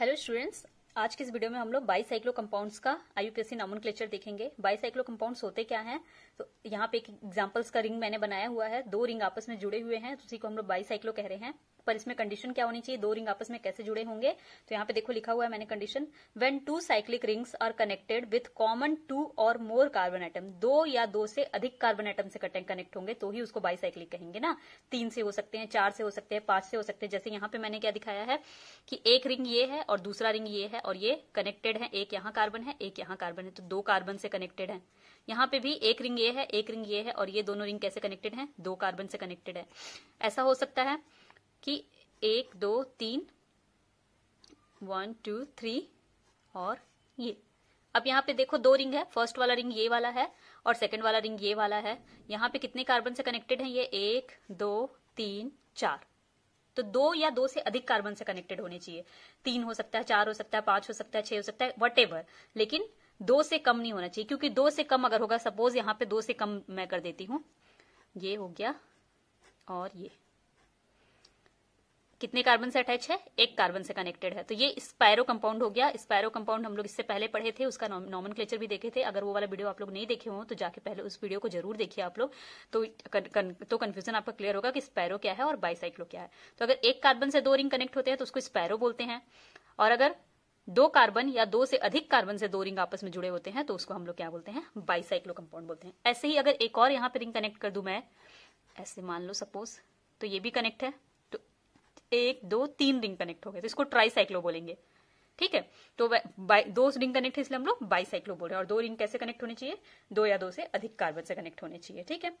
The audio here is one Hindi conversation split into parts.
हेलो स्टूडेंट्स आज के इस वीडियो में हम लोग बाईसाइक्लो कंपाउंड्स का आईयूपीएससी नामन क्लेचर देखेंगे बाईसाइक्लो कंपाउंड्स होते क्या हैं तो यहाँ पे एक एग्जांपल्स का रिंग मैंने बनाया हुआ है दो रिंग आपस में जुड़े हुए हैं तो उसी को हम लोग बाईसाइक्लो कह रहे हैं पर इसमें कंडीशन क्या होनी चाहिए दो रिंग आपस में कैसे जुड़े होंगे तो यहाँ पे देखो लिखा हुआ है मैंने condition when two cyclic rings are connected with common two और मोर कार्बन आइटम दो या दो से अधिक कार्बन आइटम से कनेक्ट होंगे तो ही उसको बाइसाइक्लिक कहेंगे ना तीन से हो सकते हैं चार से हो सकते हैं पांच से हो सकते हैं जैसे यहाँ पे मैंने क्या दिखाया है कि एक रिंग ये है और दूसरा रिंग ये है और ये कनेक्टेड है एक यहाँ कार्बन है एक यहाँ कार्बन है तो दो कार्बन से कनेक्टेड है यहाँ पे भी एक रिंग ये है एक रिंग ये है और ये दोनों रिंग कैसे कनेक्टेड है दो कार्बन से कनेक्टेड है ऐसा हो सकता है कि एक दो तीन वन टू थ्री और ये अब यहाँ पे देखो दो रिंग है फर्स्ट वाला रिंग ये वाला है और सेकंड वाला रिंग ये वाला है यहाँ पे कितने कार्बन से कनेक्टेड है ये एक दो तीन चार तो दो या दो से अधिक कार्बन से कनेक्टेड होने चाहिए तीन हो सकता है चार हो सकता है पांच हो सकता है छह हो सकता है वट लेकिन दो से कम नहीं होना चाहिए क्योंकि दो से कम अगर होगा सपोज यहाँ पे दो से कम मैं कर देती हूं ये हो गया और ये कितने कार्बन से अटैच है एक कार्बन से कनेक्टेड है तो ये स्पायरो कंपाउंड हो गया स्पायरो कंपाउंड हम लोग इससे पहले पढ़े थे उसका नॉमन क्लेचर भी देखे थे अगर वो वाला वीडियो आप लोग नहीं देखे हो तो जाके पहले उस वीडियो को जरूर देखिए आप लोग तो कन, कन, तो आपका क्लियर होगा कि स्पैरो क्या है और बाइसाइक्लो क्या है तो अगर एक कार्बन से दो रिंग कनेक्ट होते हैं तो उसको स्पैरो बोलते हैं और अगर दो कार्बन या दो से अधिक कार्बन से दो रिंग आपस में जुड़े होते हैं तो उसको हम लोग क्या बोलते हैं बाइसाइक्लो कंपाउंड बोलते हैं ऐसे ही अगर एक और यहाँ पे रिंग कनेक्ट कर दू मैं ऐसे मान लो सपोज तो ये भी कनेक्ट है एक दो तीन रिंग कनेक्ट हो गए तो इसको ट्राई साइक्लो बोलेंगे ठीक है तो दो रिंग कनेक्ट है इसलिए हम लोग बाई साइक्लो बोल रहे हैं और दो रिंग कैसे कनेक्ट होने चाहिए दो या दो से अधिक कार्बन से कनेक्ट होने चाहिए ठीक है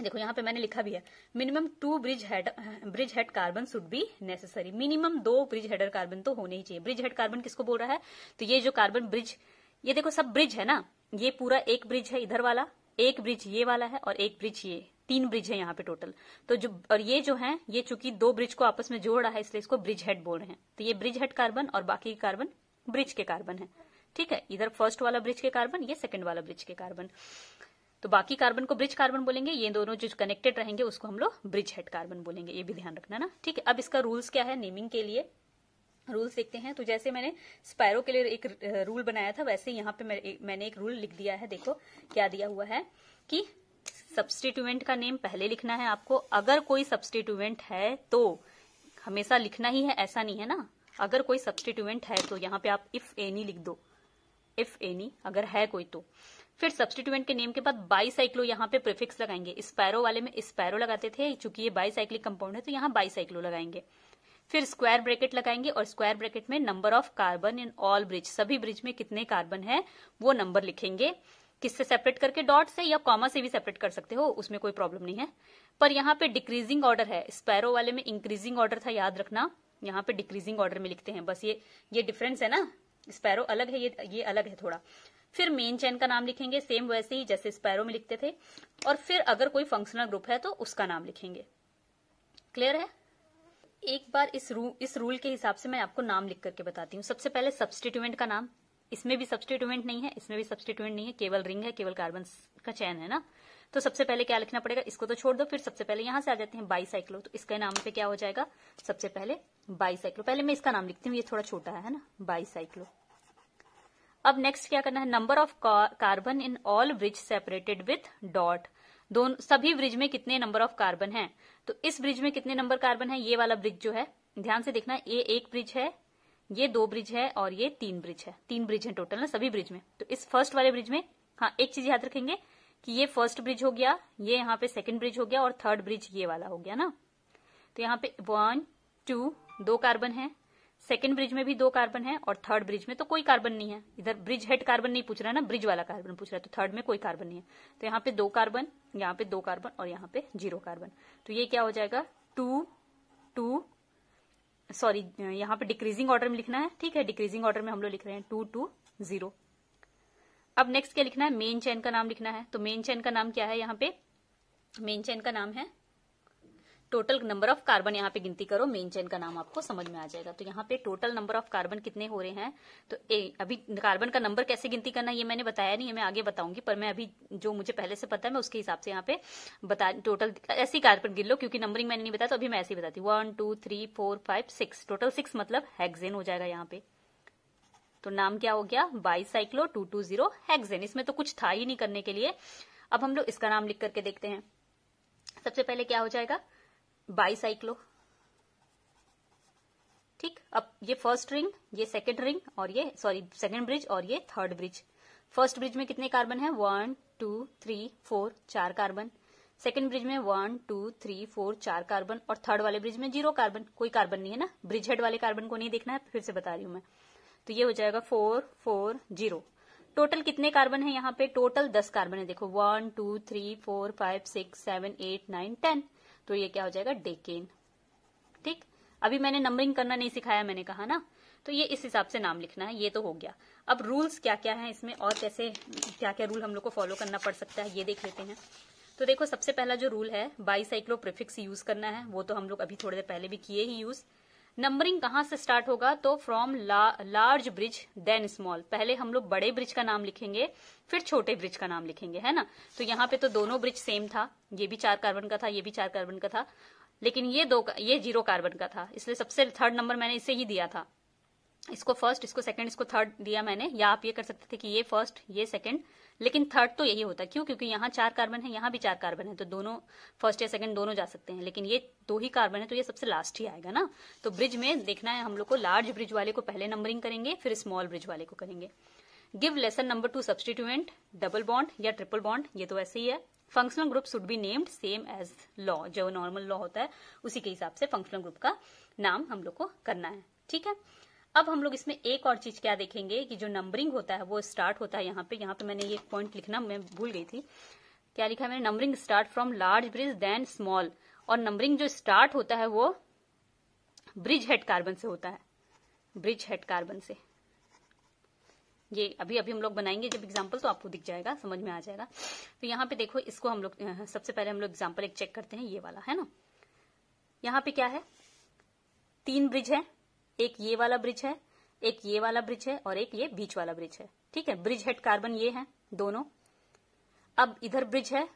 देखो यहाँ पे मैंने लिखा भी है minimum two bridge head bridge head carbon should be necessary minimum दो ब्रिज हेडर कार्बन तो होने ही चाहिए ब्रिज हेड कार्बन किसको बोल रहा है तो ये जो कार्बन ब्रिज ये देखो सब ब्रिज है ना ये पूरा एक ब्रिज है इधर वाला एक ब्रिज ये वाला है और एक ब्रिज ये तीन ब्रिज है यहाँ पे टोटल तो जो और ये जो है ये चूंकि दो ब्रिज को आपस में जोड़ रहा है इसलिए इसको ब्रिज हेड बोल रहे हैं तो ये ब्रिज हेड कार्बन और बाकी के कार्बन ब्रिज के कार्बन है ठीक है इधर फर्स्ट वाला ब्रिज के कार्बन ये सेकंड वाला ब्रिज के कार्बन तो बाकी कार्बन को ब्रिज कार्बन बोलेंगे ये दोनों जो कनेक्टेड रहेंगे उसको हम लोग ब्रिज हेड कार्बन बोलेंगे ये भी ध्यान रखना ना ठीक है अब इसका रूल्स क्या है नेमिंग के लिए रूल्स देखते हैं तो जैसे मैंने स्पायरो के लिए एक रूल बनाया था वैसे यहाँ पे मैंने एक रूल लिख दिया है देखो क्या दिया हुआ है कि सब्सटीट्यूएंट का नेम पहले लिखना है आपको अगर कोई सब्सटीट्यूएंट है तो हमेशा लिखना ही है ऐसा नहीं है ना अगर कोई सब्सटीट्यूएंट है तो यहाँ पे आप इफ एनी लिख दो इफ एनी अगर है कोई तो फिर सब्सटीट्यूएंट के नेम के बाद बाईसाइक्लो यहाँ पे प्रिफिक्स लगाएंगे स्पैरो वाले में स्पैरो लगाते थे चूंकि ये बाईसाइक्लिक कंपाउंड है तो यहाँ बाईसाइक्लो लगाएंगे फिर स्क्वायर ब्रैकेट लगाएंगे और स्क्वायर ब्रैकेट में number of carbon in all bridge सभी ब्रिज में कितने कार्बन है वो नंबर लिखेंगे किससे सेपरेट करके डॉट से या कॉमा से भी सेपरेट कर सकते हो उसमें कोई प्रॉब्लम नहीं है पर यहाँ पे डिक्रीजिंग ऑर्डर है स्पैरो वाले में इंक्रीजिंग ऑर्डर था याद रखना यहाँ पे डिक्रीजिंग ऑर्डर में लिखते हैं बस ये ये डिफरेंस है ना स्पैरो अलग है ये ये अलग है थोड़ा फिर मेन चैन का नाम लिखेंगे सेम वैसे ही जैसे स्पैरो में लिखते थे और फिर अगर कोई फंक्शनल ग्रुप है तो उसका नाम लिखेंगे क्लियर है एक बार इस रू इस रूल के हिसाब से मैं आपको नाम लिख करके बताती हूँ सबसे पहले सब्सटीट्यूएंट का नाम इसमें भी सब्सटीट्यूमेंट नहीं है इसमें भी सब्सटीट्यूमेंट नहीं है केवल रिंग है केवल कार्बन का चैन है ना तो सबसे पहले क्या लिखना पड़ेगा इसको तो छोड़ दो फिर सबसे पहले यहां से आ जाते हैं साइक्लो तो इसका नाम पे क्या हो जाएगा सबसे पहले बाई साइक्लो पहले मैं इसका नाम लिखती हूँ ये थोड़ा छोटा है ना साइक्लो अब नेक्स्ट क्या करना है number of carbon in all bridge separated with dot दोनों सभी ब्रिज में कितने नंबर ऑफ कार्बन है तो इस ब्रिज में कितने नंबर कार्बन है ये वाला ब्रिज जो है ध्यान से देखना ये एक ब्रिज है ये दो ब्रिज है और ये तीन ब्रिज है तीन ब्रिज है टोटल ना सभी ब्रिज में तो इस फर्स्ट वाले ब्रिज में हाँ एक चीज याद रखेंगे कि ये फर्स्ट ब्रिज हो गया ये यहाँ पे सेकंड ब्रिज हो गया और थर्ड ब्रिज ये वाला हो गया ना तो यहाँ पे वन टू दो कार्बन है सेकेंड ब्रिज में भी दो कार्बन है और थर्ड ब्रिज में तो कोई कार्बन नहीं है इधर ब्रिज हेड कार्बन नहीं पूछ रहा ना ब्रिज वाला कार्बन पूछ रहा है तो थर्ड में कोई कार्बन नहीं है तो यहाँ पे दो कार्बन यहाँ पे दो कार्बन और यहाँ पे जीरो कार्बन तो ये क्या हो जाएगा टू टू सॉरी यहाँ पे डिक्रीजिंग ऑर्डर में लिखना है ठीक है डिक्रीजिंग ऑर्डर में हम लोग लिख रहे हैं टू टू जीरो अब नेक्स्ट क्या लिखना है मेन चैन का नाम लिखना है तो मेन चैन का नाम क्या है यहाँ पे मेन चैन का नाम है टोटल नंबर ऑफ कार्बन यहाँ पे गिनती करो मेन चेन का नाम आपको समझ में आ जाएगा तो यहाँ पे टोटल नंबर ऑफ कार्बन कितने हो रहे हैं तो ए, अभी कार्बन का नंबर कैसे गिनती करना ये मैंने बताया नहीं मैं आगे बताऊंगी पर मैं अभी जो मुझे पहले से पता है मैं उसके हिसाब से यहाँ पे बता टोटल ऐसी कार्बन गिन लो क्योंकि नंबरिंग मैंने नहीं बताया तो अभी मैं ऐसे ही बताती one two three four five six total six मतलब हैगजेन हो जाएगा यहाँ पे तो नाम क्या हो गया cyclo two two zero hexane इसमें तो कुछ था ही नहीं करने के लिए अब हम लोग इसका नाम लिख करके देखते हैं सबसे पहले क्या हो जाएगा बाईसाइक्लो ठीक अब ये फर्स्ट रिंग ये सेकेंड रिंग और ये सॉरी सेकेंड ब्रिज और ये थर्ड ब्रिज फर्स्ट ब्रिज में कितने कार्बन है वन टू थ्री फोर चार कार्बन सेकेंड ब्रिज में वन टू थ्री फोर चार कार्बन और थर्ड वाले ब्रिज में जीरो कार्बन कोई कार्बन नहीं है ना ब्रिज हेड वाले कार्बन को नहीं देखना है फिर से बता रही हूं मैं तो ये हो जाएगा फोर फोर जीरो टोटल कितने कार्बन है यहाँ पे टोटल दस कार्बन है देखो one two three four five six seven eight nine ten तो ये क्या हो जाएगा डेकेन ठीक अभी मैंने नंबरिंग करना नहीं सिखाया मैंने कहा ना तो ये इस हिसाब से नाम लिखना है ये तो हो गया अब रूल्स क्या क्या है इसमें और कैसे क्या क्या रूल हम लोग को फॉलो करना पड़ सकता है ये देख लेते हैं तो देखो सबसे पहला जो रूल है बाईसाइक्लो प्रिफिक्स यूज करना है वो तो हम लोग अभी थोड़ी देर पहले भी किए ही यूज़ नंबरिंग कहाँ से स्टार्ट होगा तो from large bridge then small पहले हम लोग बड़े ब्रिज का नाम लिखेंगे फिर छोटे ब्रिज का नाम लिखेंगे है ना तो यहाँ पे तो दोनों ब्रिज सेम था ये भी चार कार्बन का था ये भी चार कार्बन का था लेकिन ये दो ये जीरो कार्बन का था इसलिए सबसे थर्ड नंबर मैंने इसे ही दिया था इसको फर्स्ट इसको सेकंड इसको थर्ड दिया मैंने या आप ये कर सकते थे कि ये फर्स्ट ये सेकंड लेकिन थर्ड तो यही होता है क्यों क्योंकि यहाँ चार कार्बन है यहाँ भी चार कार्बन है तो दोनों फर्स्ट या सेकंड दोनों जा सकते हैं लेकिन ये दो ही कार्बन है तो ये सबसे लास्ट ही आएगा ना तो ब्रिज में देखना है हम लोग को लार्ज ब्रिज वाले को पहले नंबरिंग करेंगे फिर स्मॉल ब्रिज वाले को करेंगे give lesson number to substituent double bond या ट्रिपल बॉन्ड ये तो ऐसे ही है functional group should be named same as law जो नॉर्मल लॉ होता है उसी के हिसाब से फंक्शनल ग्रुप का नाम हम लोग को करना है ठीक है अब हम लोग इसमें एक और चीज क्या देखेंगे कि जो नंबरिंग होता है वो स्टार्ट होता है यहाँ पे यहाँ पे मैंने ये पॉइंट लिखना मैं भूल गई थी क्या लिखा है मैंने numbering start from large bridge then small और नंबरिंग जो स्टार्ट होता है वो ब्रिज हेड कार्बन से होता है ब्रिज हेड कार्बन से ये अभी अभी हम लोग बनाएंगे जब एग्जाम्पल तो आपको दिख जाएगा समझ में आ जाएगा तो यहाँ पे देखो इसको हम लोग सबसे पहले हम लोग एग्जाम्पल एक चेक करते हैं ये वाला है ना यहाँ पे क्या है तीन ब्रिज है एक ये वाला ब्रिज है एक ये वाला ब्रिज है और एक ये बीच वाला ब्रिज है ठीक है ब्रिज हेड कार्बन ये है दोनों अब इधर ब्रिज है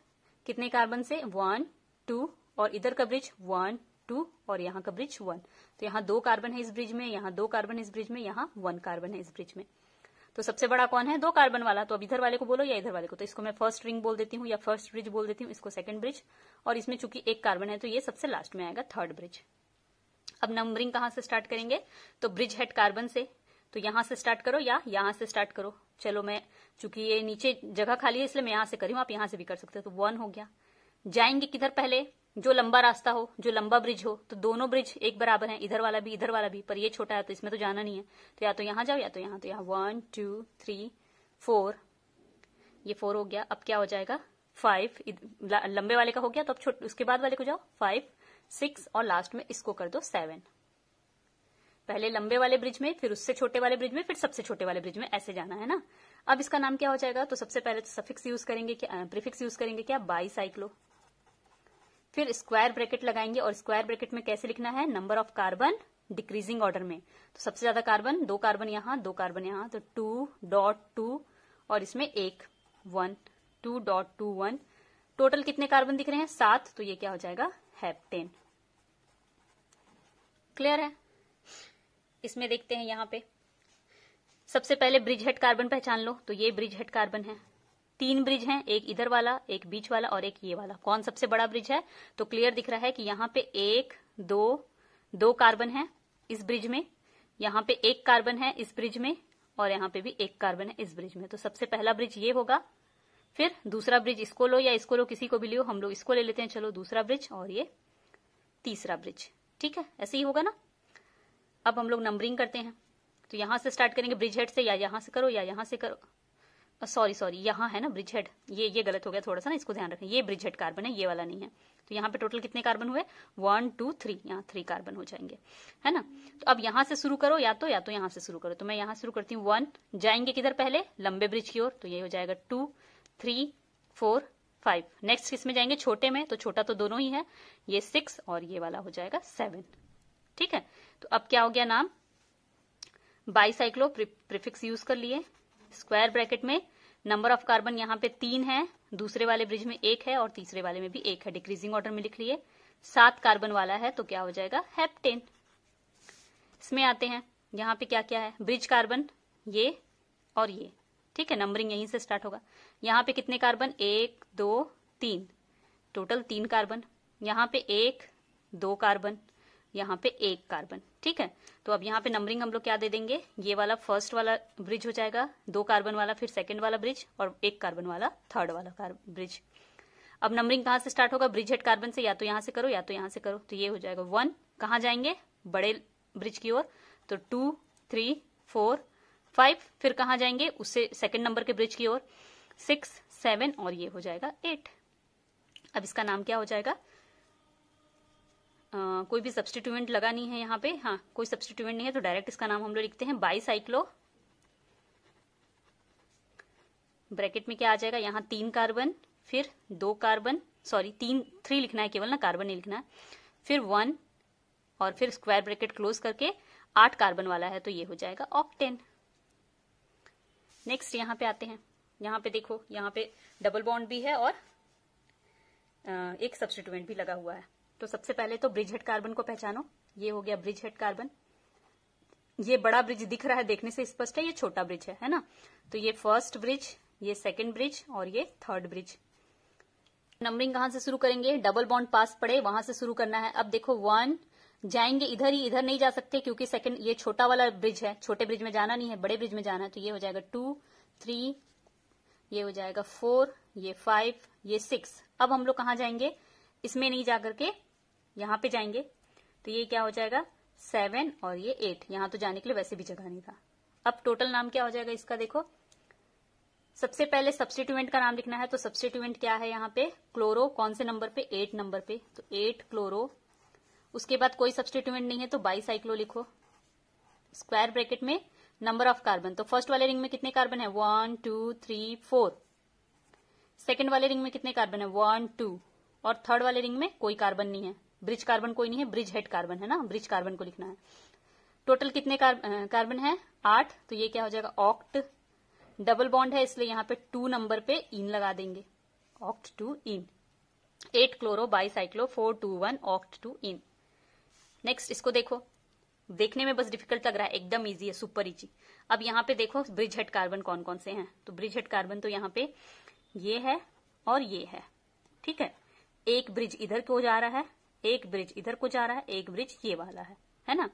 कितने कार्बन से वन टू और इधर का ब्रिज वन टू और यहाँ का ब्रिज वन तो यहाँ दो कार्बन है इस ब्रिज में यहाँ दो कार्बन है इस ब्रिज में यहाँ वन कार्बन है इस ब्रिज में तो सबसे बड़ा कौन है दो कार्बन वाला तो अब इधर वाले को बोलो या इधर वाले को तो इसको मैं फर्स्ट रिंग बोल देती हूँ या फर्स्ट ब्रिज बोल देती हूँ इसको सेकंड ब्रिज और इसमें चूंकि एक कार्बन है तो ये सबसे लास्ट में आएगा थर्ड ब्रिज अब नंबरिंग कहां से स्टार्ट करेंगे तो ब्रिज हेड कार्बन से तो यहां से स्टार्ट करो या यहां से स्टार्ट करो चलो मैं चूंकि ये नीचे जगह खाली है इसलिए मैं यहां से करी हूं आप यहां से भी कर सकते हो तो वन हो गया जाएंगे किधर पहले जो लंबा रास्ता हो जो लंबा ब्रिज हो तो दोनों ब्रिज एक बराबर है इधर वाला भी इधर वाला भी पर ये छोटा है तो इसमें तो जाना नहीं है तो या तो यहां जाओ या तो यहां तो यहां वन टू थ्री फोर ये फोर हो गया अब क्या हो जाएगा फाइव लंबे वाले का हो गया तो अब उसके बाद वाले को जाओ फाइव सिक्स और लास्ट में इसको कर दो सेवन पहले लंबे वाले ब्रिज में फिर उससे छोटे वाले ब्रिज में फिर सबसे छोटे वाले ब्रिज में ऐसे जाना है ना अब इसका नाम क्या हो जाएगा तो सबसे पहले तो सफिक्स यूज करेंगे क्या प्रिफिक्स यूज करेंगे क्या बाई साइक्लो फिर स्क्वायर ब्रैकेट लगाएंगे और स्क्वायर ब्रैकेट में कैसे लिखना है number of carbon decreasing order में तो सबसे ज्यादा कार्बन दो कार्बन यहां दो कार्बन यहां तो टू डॉट टू और इसमें एक one two dot two one total कितने कार्बन दिख रहे हैं सात तो ये क्या हो जाएगा हैप्टेन क्लियर है इसमें देखते हैं यहाँ पे सबसे पहले ब्रिज हेड कार्बन पहचान लो तो ये ब्रिज हेड कार्बन है तीन ब्रिज हैं एक इधर वाला एक बीच वाला और एक ये वाला कौन सबसे बड़ा ब्रिज है तो क्लियर दिख रहा है कि यहाँ पे एक दो दो कार्बन है इस ब्रिज में यहाँ पे एक कार्बन है इस ब्रिज में और यहाँ पे भी एक कार्बन है इस ब्रिज में तो सबसे पहला ब्रिज ये होगा फिर दूसरा ब्रिज इसको लो या इसको लो किसी को भी लियो हम लोग इसको ले लेते हैं चलो दूसरा ब्रिज और ये तीसरा ब्रिज ठीक है ऐसे ही होगा ना अब हम लोग नंबरिंग करते हैं तो यहां से स्टार्ट करेंगे ब्रिज हेड से या यहाँ से करो या यहां से करो सॉरी सॉरी यहाँ है ना ब्रिज हेड ये ये गलत हो गया थोड़ा सा ना इसको ध्यान रखें ये ब्रिज हेड कार्बन है ये वाला नहीं है तो यहाँ पे टोटल कितने कार्बन हुए वन टू थ्री यहाँ थ्री कार्बन हो जाएंगे है ना तो अब यहाँ से शुरू करो या तो या तो यहाँ से शुरू करो तो मैं यहाँ शुरू करती हूँ वन जाएंगे किधर पहले लंबे ब्रिज की ओर तो ये हो जाएगा two three four five next इसमें जाएंगे छोटे में तो छोटा तो दोनों ही है ये सिक्स और ये वाला हो जाएगा सेवन ठीक है तो अब क्या हो गया नाम बाईसाइक्लो प्रिफिक्स यूज कर लिए स्क्वायर ब्रैकेट में नंबर ऑफ कार्बन यहाँ पे तीन है दूसरे वाले ब्रिज में एक है और तीसरे वाले में भी एक है डिक्रीजिंग ऑर्डर में लिख लिए सात कार्बन वाला है तो क्या हो जाएगा हेप्टेन इसमें आते हैं यहाँ पे क्या क्या है ब्रिज कार्बन ये और ये ठीक है नंबरिंग यहीं से स्टार्ट होगा यहाँ पे कितने कार्बन एक दो तीन टोटल तीन कार्बन यहाँ पे एक दो कार्बन यहाँ पे एक कार्बन ठीक है तो अब यहाँ पे नंबरिंग हम लोग क्या दे देंगे ये वाला फर्स्ट वाला ब्रिज हो जाएगा दो कार्बन वाला फिर सेकंड वाला ब्रिज और एक कार्बन वाला थर्ड वाला ब्रिज अब नंबरिंग कहाँ से स्टार्ट होगा ब्रिज हेड कार्बन से या तो यहाँ से करो या तो यहाँ से करो तो ये हो जाएगा वन कहाँ जाएंगे बड़े ब्रिज की ओर तो टू थ्री फोर फाइव फिर कहा जाएंगे उससे सेकेंड नंबर के ब्रिज की ओर सिक्स सेवन और ये हो जाएगा एट अब इसका नाम क्या हो जाएगा आ, कोई भी सब्सटीट्यूमेंट लगा नहीं है यहाँ पे हाँ कोई सब्सटीट्यूएंट नहीं है तो डायरेक्ट इसका नाम हम लोग लिखते हैं बाई साइक्लो ब्रैकेट में क्या आ जाएगा यहाँ तीन कार्बन फिर दो कार्बन सॉरी तीन थ्री लिखना है केवल ना कार्बन नहीं लिखना है फिर वन और फिर स्क्वायर ब्रैकेट क्लोज करके आठ कार्बन वाला है तो ये हो जाएगा ऑक्टेन नेक्स्ट यहाँ पे आते हैं यहाँ पे देखो यहाँ पे डबल बॉन्ड भी है और एक सब्सिट्यूएंट भी लगा हुआ है तो सबसे पहले तो ब्रिज हेड कार्बन को पहचानो ये हो गया ब्रिज हेड कार्बन ये बड़ा ब्रिज दिख रहा है देखने से स्पष्ट है ये छोटा ब्रिज है है ना तो ये फर्स्ट ब्रिज ये सेकंड ब्रिज और ये थर्ड ब्रिज नंबरिंग कहां से शुरू करेंगे डबल बॉन्ड पास पड़े वहां से शुरू करना है अब देखो वन जाएंगे इधर ही इधर नहीं जा सकते क्योंकि सेकंड ये छोटा वाला ब्रिज है छोटे ब्रिज में जाना नहीं है बड़े ब्रिज में जाना है तो ये हो जाएगा टू थ्री ये हो जाएगा फोर ये फाइव ये सिक्स अब हम लोग कहाँ जाएंगे इसमें नहीं जाकर के यहां पे जाएंगे तो ये क्या हो जाएगा सेवन और ये एट यहां तो जाने के लिए वैसे भी जगह नहीं था अब टोटल नाम क्या हो जाएगा इसका देखो सबसे पहले सब्सटीट्यूएंट का नाम लिखना है तो सब्सिट्यूएंट क्या है यहाँ पे क्लोरो कौन से नंबर पे एट नंबर पे तो एट क्लोरो उसके बाद कोई सब्सटीट्यूमेंट नहीं है तो बाई साइक्लो लिखो स्क्वायर ब्रैकेट में नंबर ऑफ कार्बन तो फर्स्ट वाले रिंग में कितने कार्बन है one two three four second वाले रिंग में कितने कार्बन है वन टू और थर्ड वाले रिंग में कोई कार्बन नहीं है ब्रिज कार्बन कोई नहीं है ब्रिज हेड कार्बन है ना ब्रिज कार्बन को लिखना है टोटल कितने कार्बन है आठ तो ये क्या हो जाएगा ऑक्ट डबल बॉन्ड है इसलिए यहाँ पे टू नंबर पे इन लगा देंगे oct two ene eight chloro bicyclo four two one oct two ene next इसको देखो देखने में बस डिफिकल्ट लग रहा है एकदम इजी है सुपर इजी अब यहाँ पे देखो ब्रिज हेड कार्बन कौन कौन से हैं तो ब्रिज हेड कार्बन तो यहाँ पे ये है और ये है ठीक है एक ब्रिज इधर को जा रहा है एक ब्रिज इधर को जा रहा है एक ब्रिज ये वाला है है ना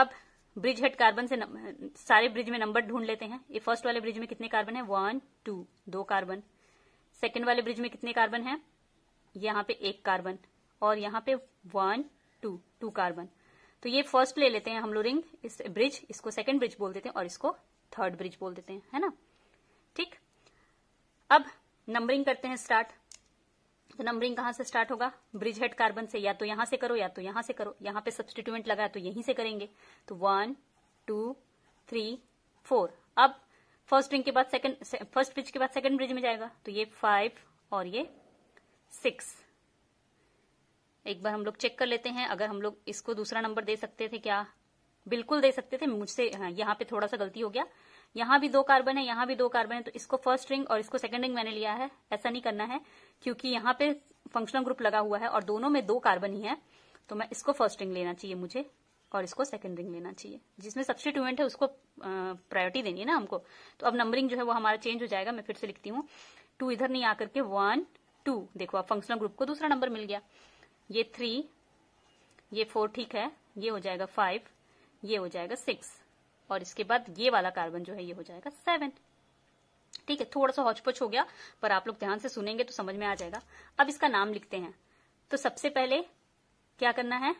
अब ब्रिज हेड कार्बन से न, सारे ब्रिज में नंबर ढूंढ लेते हैं ये फर्स्ट वाले ब्रिज में कितने कार्बन है वन टू दो कार्बन सेकेंड वाले ब्रिज में कितने कार्बन है यहाँ पे एक कार्बन और यहाँ पे वन टू टू कार्बन तो ये फर्स्ट ले लेते हैं हम लोग रिंग इस ब्रिज इसको सेकेंड ब्रिज बोल देते हैं और इसको थर्ड ब्रिज बोल देते हैं है ना ठीक अब नंबरिंग करते हैं स्टार्ट तो नंबरिंग कहां से स्टार्ट होगा ब्रिज हेड कार्बन से या तो यहां से करो या तो यहां से करो यहां पे सब्सटीट्यूमेंट लगा तो यहीं से करेंगे तो वन टू थ्री फोर अब फर्स्ट रिंग के बाद सेकंड फर्स्ट ब्रिज के बाद सेकंड ब्रिज में जाएगा तो ये फाइव और ये सिक्स एक बार हम लोग चेक कर लेते हैं अगर हम लोग इसको दूसरा नंबर दे सकते थे क्या बिल्कुल दे सकते थे मुझसे हाँ, यहाँ पे थोड़ा सा गलती हो गया यहाँ भी दो कार्बन है यहाँ भी दो कार्बन है तो इसको फर्स्ट रिंग और इसको सेकंड रिंग मैंने लिया है ऐसा नहीं करना है क्योंकि यहाँ पे फंक्शनल ग्रुप लगा हुआ है और दोनों में दो कार्बन ही है तो मैं इसको फर्स्ट रिंग लेना चाहिए मुझे और इसको सेकंड रिंग लेना चाहिए जिसमें सब्सिट्यूमेंट है उसको प्रायोरिटी देनी है ना हमको तो अब नंबरिंग जो है वो हमारा चेंज हो जाएगा मैं फिर से लिखती हूँ टू इधर नहीं आकर के वन टू देखो अब फंक्शनल ग्रुप को दूसरा नंबर मिल गया ये थ्री ये फोर ठीक है ये हो जाएगा फाइव ये हो जाएगा सिक्स और इसके बाद ये वाला कार्बन जो है ये हो जाएगा सेवन ठीक है थोड़ा सा हौचपच हो गया पर आप लोग ध्यान से सुनेंगे तो समझ में आ जाएगा अब इसका नाम लिखते हैं तो सबसे पहले क्या करना है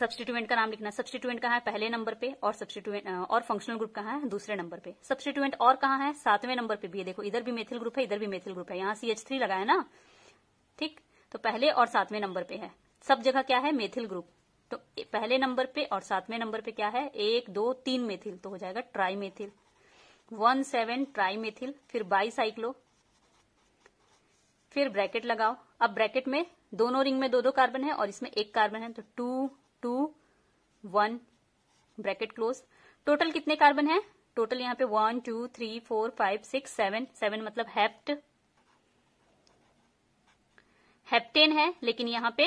सब्सटीट्यूएंट का नाम लिखना सब्सटीट्यूएंट कहा है पहले नंबर पे और सब्सटीट्यूएंट और फंक्शनल ग्रुप कहा है दूसरे नंबर पे सब्सटीट्यूएंट और कहा है सातवें नंबर पे भी है देखो इधर भी मेथिल ग्रुप है इधर भी मेथिल ग्रुप है यहाँ सी एच थ्री लगाया ना ठीक तो पहले और सातवें नंबर पे है सब जगह क्या है मेथिल ग्रुप तो पहले नंबर पे और सातवें नंबर पे क्या है एक दो तीन मेथिल तो हो जाएगा trimethyl one seven trimethyl फिर बाई साइक्लो फिर ब्रैकेट लगाओ अब ब्रैकेट में दोनों रिंग में दो दो कार्बन है और इसमें एक कार्बन है तो two two one bracket close total कितने कार्बन है टोटल यहाँ पे one two three four five six seven seven मतलब हेप्ट हेप्टेन है लेकिन यहाँ पे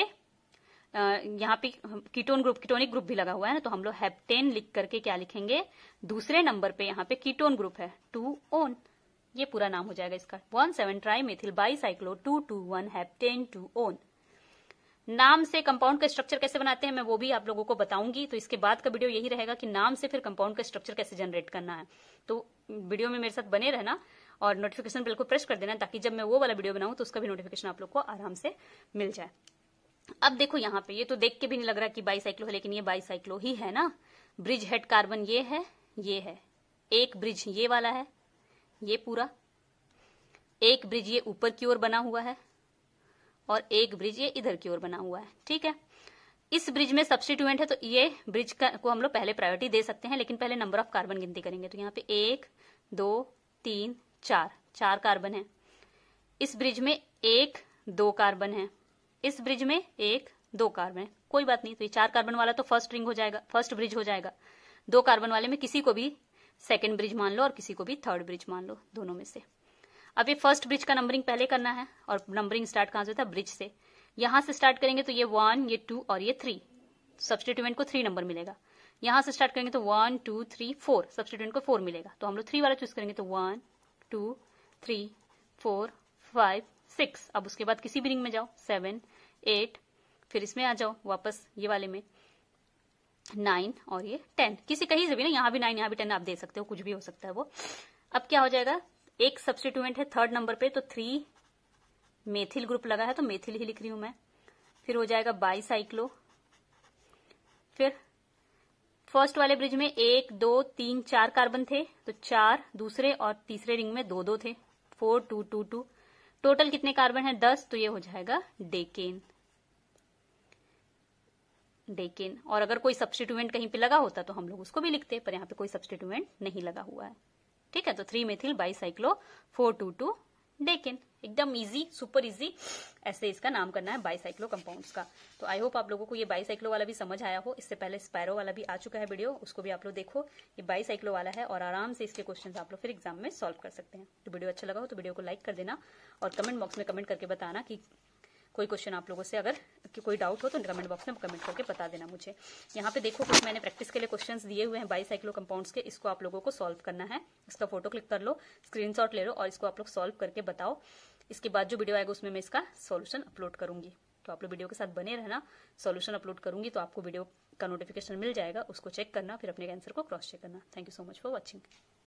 यहाँ पे कीटोन ग्रुप कीटोनिक ग्रुप भी लगा हुआ है ना तो हम लोग हेप्टेन लिख करके क्या लिखेंगे दूसरे नंबर पे यहाँ पे कीटोन ग्रुप है टू ओन ये पूरा नाम हो जाएगा इसका one seven trimethyl bicyclo two two one heptane two one नाम से कंपाउंड का स्ट्रक्चर कैसे बनाते हैं मैं वो भी आप लोगों को बताऊंगी तो इसके बाद का वीडियो यही रहेगा कि नाम से फिर कंपाउंड का स्ट्रक्चर कैसे जनरेट करना है तो वीडियो में मेरे साथ बने रहना और नोटिफिकेशन बिल्कुल प्रेस कर देना ताकि जब मैं वो वाला वीडियो बनाऊं तो उसका भी नोटिफिकेशन आप लोग को आराम से मिल जाए अब देखो यहाँ पे ये तो देख के भी नहीं लग रहा कि बाईसाइक्लो है लेकिन ये बाईसाइक्लो ही है ना ब्रिज हेड कार्बन ये है ये है एक ब्रिज ये वाला है ये पूरा एक ब्रिज ये ऊपर की ओर बना हुआ है और एक ब्रिज ये इधर की ओर बना हुआ है ठीक है इस ब्रिज में सब्सिट्यूएंट है तो ये ब्रिज को हम लोग पहले प्रायोरिटी दे सकते हैं लेकिन पहले नंबर ऑफ कार्बन गिनती करेंगे तो यहाँ पे एक दो तीन चार चार कार्बन है इस ब्रिज में एक दो कार्बन है इस ब्रिज में एक दो कार्बन है कोई बात नहीं तो ये चार कार्बन वाला तो फर्स्ट रिंग हो जाएगा फर्स्ट ब्रिज हो जाएगा दो कार्बन वाले में किसी को भी सेकेंड ब्रिज मान लो और किसी को भी थर्ड ब्रिज मान लो दोनों में से अब ये फर्स्ट ब्रिज का नंबरिंग पहले करना है और नंबरिंग स्टार्ट कहां से होता है ब्रिज से यहां से स्टार्ट करेंगे तो ये वन ये टू और ये थ्री सब्सटीट्यूमेंट को थ्री नंबर मिलेगा यहां से स्टार्ट करेंगे तो one two three four substituent को फोर मिलेगा तो हम लोग थ्री वाला चूज करेंगे तो one two three four five six अब उसके बाद किसी भी रिंग में जाओ सेवन एट फिर इसमें आ जाओ वापस ये वाले में नाइन और ये टेन किसी कहीं से भी ना यहाँ भी नाइन यहाँ भी टेन आप दे सकते हो कुछ भी हो सकता है वो अब क्या हो जाएगा एक सब्सिट्यूएंट है थर्ड नंबर पे तो थ्री मेथिल ग्रुप लगा है तो मेथिल ही लिख रही हूं मैं फिर हो जाएगा बाईसाइक्लो फिर फर्स्ट वाले ब्रिज में एक दो तीन चार कार्बन थे तो चार दूसरे और तीसरे रिंग में दो दो थे four two two two total कितने कार्बन है दस तो ये हो जाएगा डेकेन डेकेन और अगर कोई सब्सटीट्यूमेंट कहीं पे लगा होता तो हम लोग उसको भी लिखते पर यहां पे कोई सब्सटीट्यूमेंट नहीं लगा हुआ है ठीक है तो three methyl bicyclo four two two decane एकदम इजी सुपर इजी ऐसे इसका नाम करना है बाईसाइक्लो कंपाउंड्स का तो आई होप आप लोगों को ये बाईसाइक्लो वाला भी समझ आया हो इससे पहले स्पैरो वाला भी आ चुका है वीडियो उसको भी आप लोग देखो ये बाईसाइक्लो वाला है और आराम से इसके क्वेश्चन आप लोग फिर एग्जाम में सॉल्व कर सकते हैं तो वीडियो अच्छा लगा हो तो वीडियो को लाइक कर देना और कमेंट बॉक्स में कमेंट करके बताना कि कोई क्वेश्चन आप लोगों से अगर कोई डाउट हो तो कमेंट बॉक्स में कमेंट करके बता देना मुझे यहाँ पे देखो कुछ मैंने प्रैक्टिस के लिए क्वेश्चंस दिए हुए हैं बाई साइक्लो कंपाउंड्स के इसको आप लोगों को सॉल्व करना है इसका फोटो क्लिक कर लो स्क्रीनशॉट ले लो और इसको आप लोग सॉल्व करके बताओ इसके बाद जो वीडियो आएगा उसमें मैं इसका सॉल्यूशन अपलोड करूंगी तो आप लोग वीडियो के साथ बने रहना सॉल्यूशन अपलोड करूंगी तो आपको वीडियो का नोटिफिकेशन मिल जाएगा उसको चेक करना फिर अपने आंसर को क्रॉस चेक करना thank you so much for watching